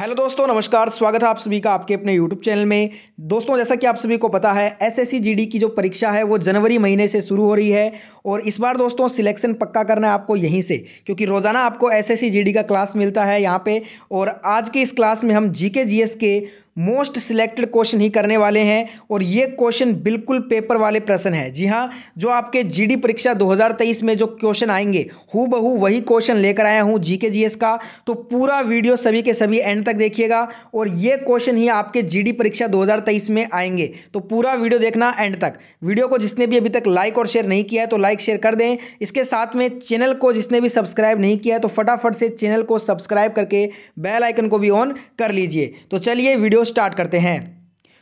hello दोस्तों नमस्कार स्वागत है आप सभी का आपके अपने यूट्यूब चैनल में दोस्तों जैसा कि आप सभी को पता है एसएससी जीडी की जो परीक्षा है वो जनवरी महीने से शुरू हो रही है और इस बार दोस्तों सिलेक्शन पक्का करना है आपको यहीं से क्योंकि रोज़ाना आपको एसएससी जीडी का क्लास मिलता है यहाँ पे और आज के इस क्लास में हम जी जीएस के मोस्ट सिलेक्टेड क्वेश्चन ही करने वाले हैं और ये क्वेश्चन बिल्कुल पेपर वाले प्रश्न है जी हाँ जो आपके जीडी परीक्षा 2023 में जो क्वेश्चन आएंगे हु बहू वही क्वेश्चन लेकर आया हूँ जीके जीएस का तो पूरा वीडियो सभी के सभी एंड तक देखिएगा और ये क्वेश्चन ही आपके जीडी परीक्षा 2023 में आएंगे तो पूरा वीडियो देखना एंड तक वीडियो को जिसने भी अभी तक लाइक और शेयर नहीं किया है तो लाइक शेयर कर दें इसके साथ में चैनल को जिसने भी सब्सक्राइब नहीं किया है तो फटाफट से चैनल को सब्सक्राइब करके बैलाइकन को भी ऑन कर लीजिए तो चलिए वीडियो स्टार्ट करते हैं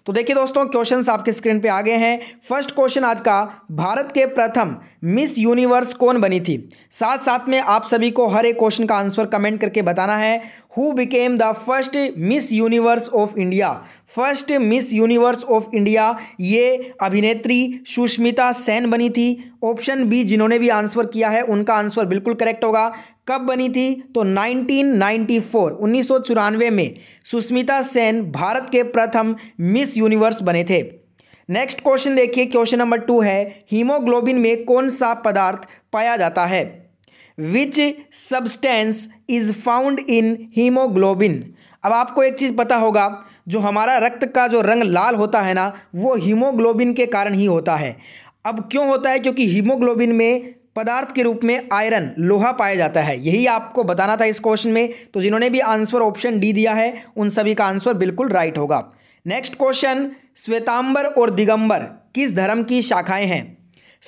तो देखिए दोस्तों क्वेश्चन आपके स्क्रीन पे आ गए हैं फर्स्ट क्वेश्चन आज का भारत के प्रथम मिस यूनिवर्स कौन बनी थी साथ साथ में आप सभी को हर एक क्वेश्चन का आंसर कमेंट करके बताना है who became the first Miss Universe of India first Miss Universe of India ये अभिनेत्री सुष्मिता सेन बनी थी ऑप्शन बी जिन्होंने भी आंसर किया है उनका आंसर बिल्कुल करेक्ट होगा कब बनी थी तो 1994 1994 में सुष्मिता सेन भारत के प्रथम मिस यूनिवर्स बने थे नेक्स्ट क्वेश्चन देखिए क्वेश्चन नंबर टू है हीमोग्लोबिन में कौन सा पदार्थ पाया जाता है which substance is found in haemoglobin अब आपको एक चीज़ पता होगा जो हमारा रक्त का जो रंग लाल होता है ना वो हीमोग्लोबिन के कारण ही होता है अब क्यों होता है क्योंकि हीमोग्लोबिन में पदार्थ के रूप में आयरन लोहा पाया जाता है यही आपको बताना था इस क्वेश्चन में तो जिन्होंने भी आंसर ऑप्शन डी दिया है उन सभी का आंसर बिल्कुल राइट होगा नेक्स्ट क्वेश्चन श्वेतांबर और दिगंबर किस धर्म की शाखाएं हैं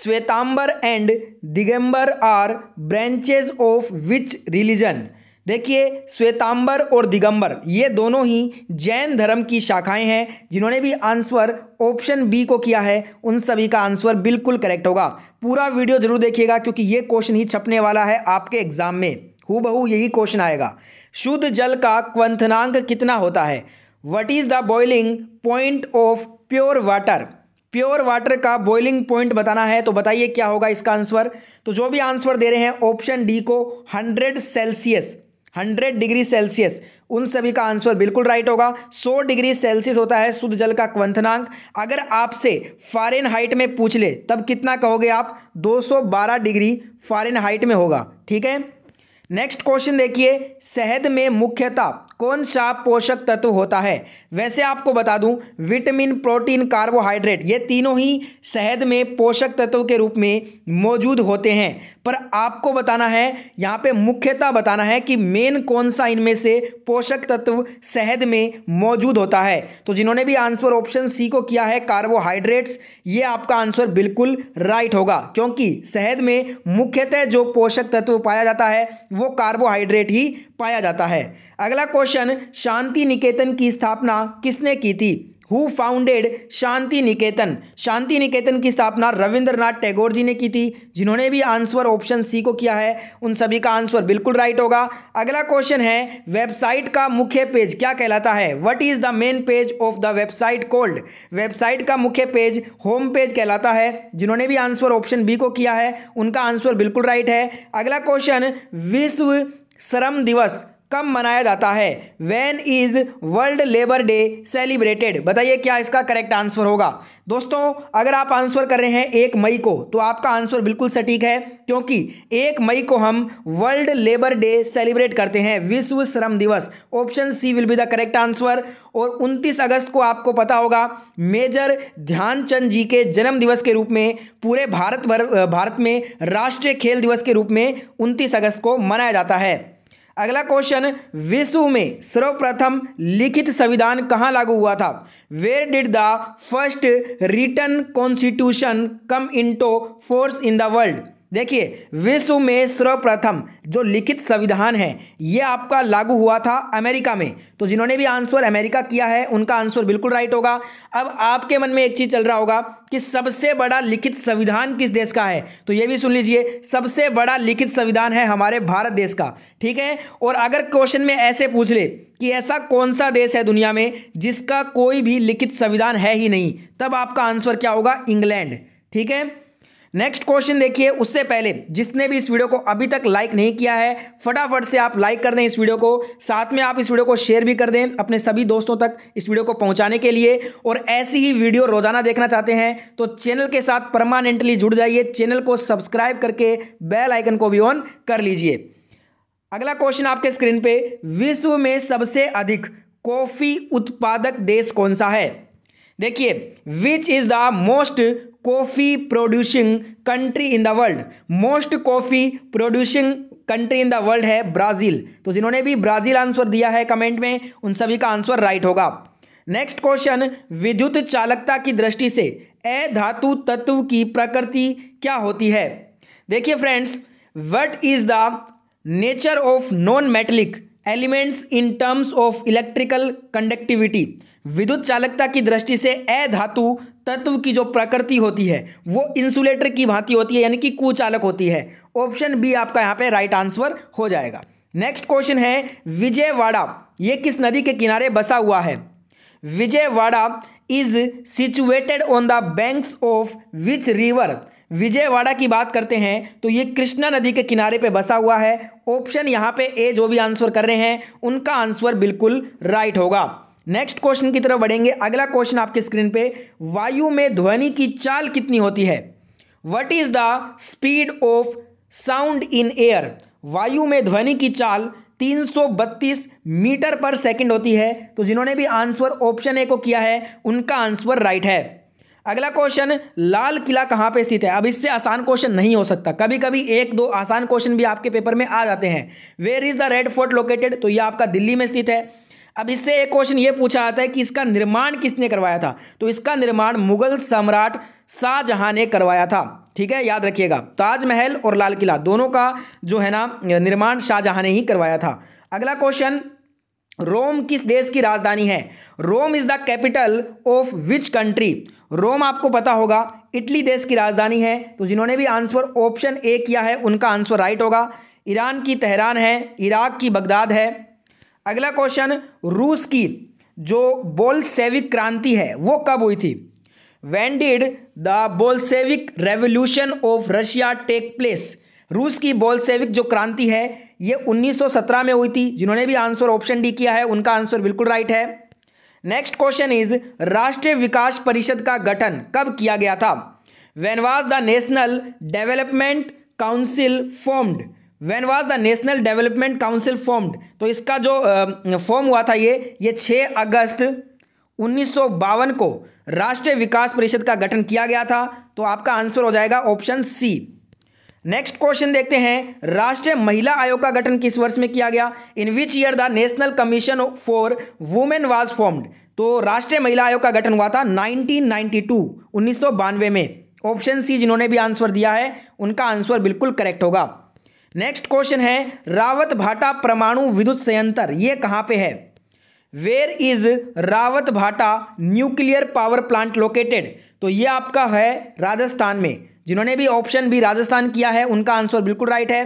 Shwetambar and Digambar are branches of which religion देखिए श्वेतांबर और दिगंबर ये दोनों ही जैन धर्म की शाखाएं हैं जिन्होंने भी आंसर ऑप्शन बी को किया है उन सभी का आंसर बिल्कुल करेक्ट होगा पूरा वीडियो जरूर देखिएगा क्योंकि ये क्वेश्चन ही छपने वाला है आपके एग्जाम में हु यही क्वेश्चन आएगा शुद्ध जल का क्वंथनांक कितना होता है what is the boiling point of pure water pure water का बॉइलिंग पॉइंट बताना है तो बताइए क्या होगा इसका आंसर तो जो भी आंसर दे रहे हैं ऑप्शन डी को 100 सेल्सियस हंड्रेड डिग्री सेल्सियस उन सभी का आंसर बिल्कुल राइट होगा 100 डिग्री सेल्सियस होता है शुद्ध जल का क्वंथनांक अगर आपसे फॉरेन हाइट में पूछ ले तब कितना कहोगे आप 212 डिग्री फॉरेन हाइट में होगा ठीक है नेक्स्ट क्वेश्चन देखिए शहद में मुख्यतः कौन सा पोषक तत्व होता है वैसे आपको बता दूं विटामिन प्रोटीन कार्बोहाइड्रेट ये तीनों ही शहद में पोषक तत्व के रूप में मौजूद होते हैं पर आपको बताना है यहाँ पे मुख्यतः बताना है कि मेन कौन सा इनमें से पोषक तत्व शहद में मौजूद होता है तो जिन्होंने भी आंसर ऑप्शन सी को किया है कार्बोहाइड्रेट्स ये आपका आंसर बिल्कुल राइट होगा क्योंकि शहद में मुख्यतः जो पोषक तत्व पाया जाता है वो कार्बोहाइड्रेट ही पाया जाता है अगला क्वेश्चन शांति निकेतन की स्थापना किसने की थी हु फाउंडेड शांति निकेतन शांति निकेतन की स्थापना रविंद्रनाथ टैगोर जी ने की थी जिन्होंने भी आंसर ऑप्शन सी को किया है उन सभी का आंसर बिल्कुल राइट होगा अगला क्वेश्चन है वेबसाइट का मुख्य पेज क्या कहलाता है what is the main page of the website called website का मुख्य पेज होम पेज कहलाता है जिन्होंने भी आंसर ऑप्शन बी को किया है उनका आंसर बिल्कुल राइट है अगला क्वेश्चन विश्व श्रम दिवस कब मनाया जाता है when is world labour day celebrated बताइए क्या इसका करेक्ट आंसर होगा दोस्तों अगर आप आंसर कर रहे हैं एक मई को तो आपका आंसर बिल्कुल सटीक है क्योंकि एक मई को हम वर्ल्ड लेबर डे सेलिब्रेट करते हैं विश्व श्रम दिवस option C will be the correct answer और 29 अगस्त को आपको पता होगा मेजर ध्यानचंद जी के जन्म दिवस के रूप में पूरे भारत भर भारत में राष्ट्रीय खेल दिवस के रूप में उनतीस अगस्त को मनाया जाता है अगला क्वेश्चन विश्व में सर्वप्रथम लिखित संविधान कहाँ लागू हुआ था where did the first written constitution come into force in the world देखिए विश्व में सर्वप्रथम जो लिखित संविधान है ये आपका लागू हुआ था अमेरिका में तो जिन्होंने भी आंसर अमेरिका किया है उनका आंसर बिल्कुल राइट होगा अब आपके मन में एक चीज़ चल रहा होगा कि सबसे बड़ा लिखित संविधान किस देश का है तो ये भी सुन लीजिए सबसे बड़ा लिखित संविधान है हमारे भारत देश का ठीक है और अगर क्वेश्चन में ऐसे पूछ ले कि ऐसा कौन सा देश है दुनिया में जिसका कोई भी लिखित संविधान है ही नहीं तब आपका आंसर क्या होगा इंग्लैंड ठीक है नेक्स्ट क्वेश्चन देखिए उससे पहले जिसने भी इस वीडियो को अभी तक लाइक नहीं किया है फटाफट से आप लाइक कर दें इस वीडियो को साथ में आप इस वीडियो को शेयर भी कर दें अपने सभी दोस्तों तक इस वीडियो को पहुंचाने के लिए और ऐसी ही वीडियो रोजाना देखना चाहते हैं तो चैनल के साथ परमानेंटली जुड़ जाइए चैनल को सब्सक्राइब करके बेल आइकन को भी ऑन कर लीजिए अगला क्वेश्चन आपके स्क्रीन पे विश्व में सबसे अधिक कॉफी उत्पादक देश कौन सा है देखिए which is the most coffee producing country in the world most coffee producing country in the world है ब्राज़ील तो जिन्होंने भी ब्राज़ील आंसर दिया है कमेंट में उन सभी का आंसर राइट होगा नेक्स्ट क्वेश्चन विद्युत चालकता की दृष्टि से ए धातु तत्व की प्रकृति क्या होती है देखिए friends what is the nature of non metallic elements in terms of electrical conductivity विद्युत चालकता की दृष्टि से धातु तत्व की जो प्रकृति होती है वो इंसुलेटर की भांति होती है यानी कि कुचालक होती है ऑप्शन बी आपका यहाँ पे राइट आंसर हो जाएगा नेक्स्ट क्वेश्चन है विजयवाड़ा ये किस नदी के किनारे बसा हुआ है Vijayawada is situated on the banks of which river Vijayawada की बात करते हैं तो ये कृष्णा नदी के किनारे पे बसा हुआ है ऑप्शन यहां पे ए जो भी आंसर कर रहे हैं उनका आंसर बिल्कुल राइट होगा नेक्स्ट क्वेश्चन की तरफ बढ़ेंगे अगला क्वेश्चन आपके स्क्रीन पे वायु में ध्वनि की चाल कितनी होती है what is the speed of sound in air वायु में ध्वनि की चाल 332 मीटर पर सेकंड होती है तो जिन्होंने भी आंसर ऑप्शन ए को किया है उनका आंसर राइट है अगला क्वेश्चन लाल किला कहाँ पे स्थित है अब इससे आसान क्वेश्चन नहीं हो सकता कभी कभी एक दो आसान क्वेश्चन भी आपके पेपर में आ जाते हैं where is the Red Fort located तो ये आपका दिल्ली में स्थित है अब इससे एक क्वेश्चन ये पूछा जाता है कि इसका निर्माण किसने करवाया था तो इसका निर्माण मुगल सम्राट शाहजहां ने करवाया था ठीक है याद रखिएगा ताजमहल और लाल किला दोनों का जो है ना निर्माण शाहजहां ने ही करवाया था अगला क्वेश्चन रोम किस देश की राजधानी है Rome is the capital of which country Rome आपको पता होगा इटली देश की राजधानी है तो जिन्होंने भी आंसर ऑप्शन ए किया है उनका आंसर राइट होगा ईरान की तेहरान है इराक की बगदाद है अगला क्वेश्चन रूस की जो बोलसेविक क्रांति है वो कब हुई थी when did the Bolshevik revolution of Russia take place रूस की बोलसेविक जो क्रांति है ये 1917 में हुई थी जिन्होंने भी आंसर ऑप्शन डी किया है उनका आंसर बिल्कुल राइट है नेक्स्ट क्वेश्चन इज राष्ट्रीय विकास परिषद का गठन कब किया गया था when was the national development council formed when was the national development council formed तो इसका जो फॉर्म हुआ था ये ये 6 अगस्त उन्नीस को राष्ट्रीय विकास परिषद का गठन किया गया था तो आपका आंसर हो जाएगा ऑप्शन सी नेक्स्ट क्वेश्चन देखते हैं राष्ट्रीय महिला आयोग का गठन किस वर्ष में किया गया in which year the national commission for women was formed तो राष्ट्रीय महिला आयोग का गठन हुआ था 1992 1992 में ऑप्शन सी जिन्होंने भी आंसर दिया है उनका आंसर बिल्कुल करेक्ट होगा नेक्स्ट क्वेश्चन है रावत भाटा परमाणु विद्युत संयंत्र ये कहाँ पे है वेयर इज रावत भाटा न्यूक्लियर पावर प्लांट लोकेटेड तो ये आपका है राजस्थान में जिन्होंने भी ऑप्शन भी राजस्थान किया है उनका आंसर बिल्कुल राइट है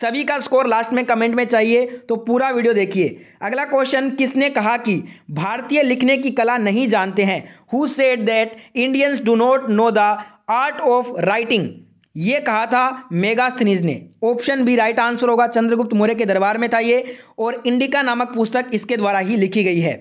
सभी का स्कोर लास्ट में कमेंट में चाहिए तो पूरा वीडियो देखिए अगला क्वेश्चन किसने कहा कि भारतीय लिखने की कला नहीं जानते हैं who said that Indians do not know the art of writing ये कहा था मेगास्थनीज ने ऑप्शन बी राइट आंसर होगा चंद्रगुप्त मौर्य के दरबार में था ये और इंडिका नामक पुस्तक इसके द्वारा ही लिखी गई है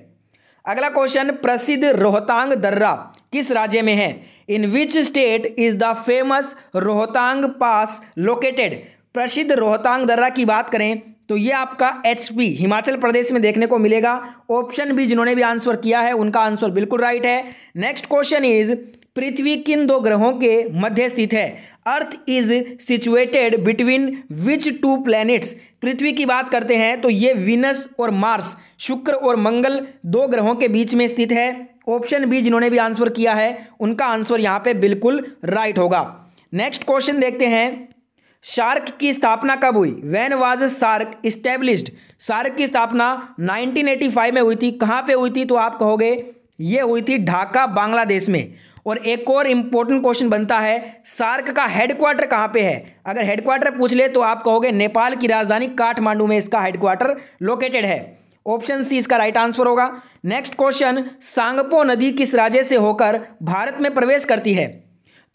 अगला क्वेश्चन प्रसिद्ध रोहतांग दर्रा किस राज्य में है in which state is the famous Rohtang pass located प्रसिद्ध रोहतांग दर्रा की बात करें तो ये आपका एच पी हिमाचल प्रदेश में देखने को मिलेगा ऑप्शन भी जिन्होंने भी आंसर किया है उनका आंसर बिल्कुल राइट है नेक्स्ट क्वेश्चन इज पृथ्वी किन दो ग्रहों के मध्य स्थित है Earth is situated between which two planets पृथ्वी की बात करते हैं तो ये विनस और मार्स शुक्र और मंगल दो ग्रहों के बीच में स्थित है ऑप्शन बी जिन्होंने भी आंसर किया है उनका आंसर यहाँ पे बिल्कुल राइट होगा नेक्स्ट क्वेश्चन देखते हैं शार्क की स्थापना कब हुई when was SAARC established SAARC की स्थापना 1985 में हुई थी कहाँ पे हुई थी तो आप कहोगे ये हुई थी ढाका बांग्लादेश में और एक और इम्पोर्टेंट क्वेश्चन बनता है सार्क का हेडक्वार्टर कहाँ पे है अगर हेडक्वार्टर पूछ ले तो आप कहोगे नेपाल की राजधानी काठमांडू में इसका हेडक्वार्टर लोकेटेड है ऑप्शन सी इसका राइट आंसर होगा नेक्स्ट क्वेश्चन सांगपो नदी किस राज्य से होकर भारत में प्रवेश करती है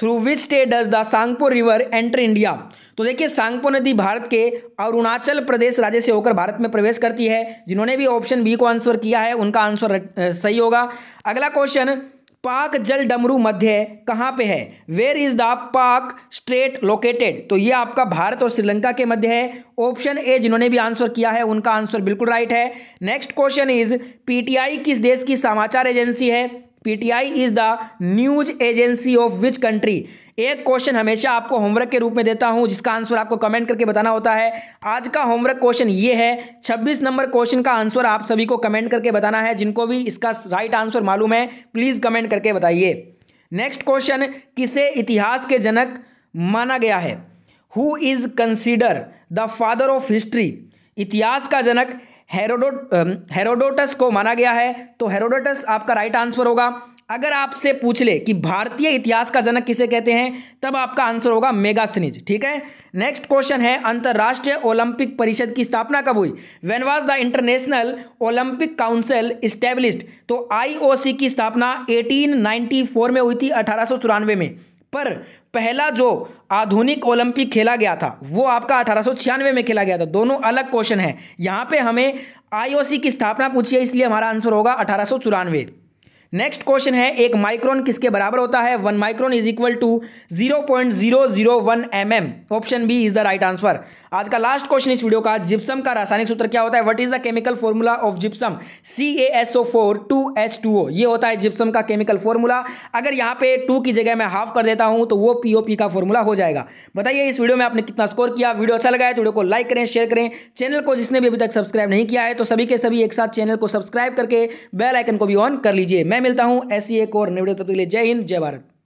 through which state does the Tsangpo river enter India तो देखिए सांगपो नदी भारत के अरुणाचल प्रदेश राज्य से होकर भारत में प्रवेश करती है जिन्होंने भी ऑप्शन बी को आंसर किया है उनका आंसर सही होगा अगला क्वेश्चन पाक जल डमरू मध्य कहाँ पे है where is the Palk strait located तो ये आपका भारत और श्रीलंका के मध्य है ऑप्शन ए जिन्होंने भी आंसर किया है उनका आंसर बिल्कुल राइट है नेक्स्ट क्वेश्चन इज पीटीआई किस देश की समाचार एजेंसी है PTI is the news agency of which country एक क्वेश्चन हमेशा आपको होमवर्क के रूप में देता हूं जिसका आंसर आपको कमेंट करके बताना होता है आज का होमवर्क क्वेश्चन ये है 26 नंबर क्वेश्चन का आंसर आप सभी को कमेंट करके बताना है जिनको भी इसका राइट आंसर मालूम है प्लीज़ कमेंट करके बताइए नेक्स्ट क्वेश्चन किसे इतिहास के जनक माना गया है who is consider the father of history इतिहास का जनक हेरोडोट हेरोडोटस को माना गया है तो हेरोडोटस आपका राइट आंसर होगा अगर आपसे पूछ ले कि भारतीय इतिहास का जनक किसे कहते हैं तब आपका आंसर होगा मेगास्थनीज ठीक है नेक्स्ट क्वेश्चन है अंतर्राष्ट्रीय ओलंपिक परिषद की स्थापना कब हुई when was the international Olympic council established तो आईओसी की स्थापना 1894 में हुई थी अठारह में पर पहला जो आधुनिक ओलंपिक खेला गया था वो आपका अठारह में खेला गया था दोनों अलग क्वेश्चन है यहाँ पे हमें आई की स्थापना पूछी है इसलिए हमारा आंसर होगा अठारह नेक्स्ट क्वेश्चन है एक माइक्रोन किसके बराबर होता है one micron is equal to zero point zero zero one M M option B is the right answer आज का लास्ट क्वेश्चन इस वीडियो का जिप्सम का रासायनिक सूत्र क्या होता है what is the chemical formula of gypsum C A S O four two H two O ये होता है जिप्सम का केमिकल फॉर्मूला अगर यहाँ पे टू की जगह मैं हाफ कर देता हूँ तो वो पी ओ पी का फॉर्मूला हो जाएगा बताइए इस वीडियो में आपने कितना स्कोर किया वीडियो अच्छा लगा है तो वीडियो को लाइक करें शेयर करें चैनल को जिसने भी अभी तक सब्सक्राइब नहीं किया है तो सभी के सभी एक साथ चैनल को सब्सक्राइब करके बेल आइकन को भी ऑन कर लीजिए मैं मिलता हूँ ऐसी एक और नवीडियो तक के लिए जय हिंद जय भारत